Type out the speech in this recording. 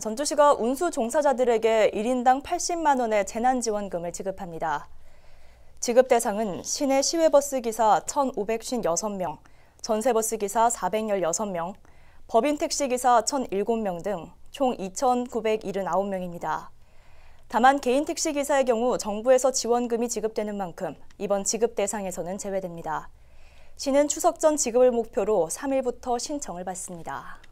전주시가 운수 종사자들에게 1인당 80만 원의 재난지원금을 지급합니다. 지급 대상은 시내 시외버스 기사 1,556명, 전세버스 기사 416명, 법인 택시 기사 1,007명 등 총 2,979명입니다. 다만 개인 택시 기사의 경우 정부에서 지원금이 지급되는 만큼 이번 지급 대상에서는 제외됩니다. 시는 추석 전 지급을 목표로 3일부터 신청을 받습니다.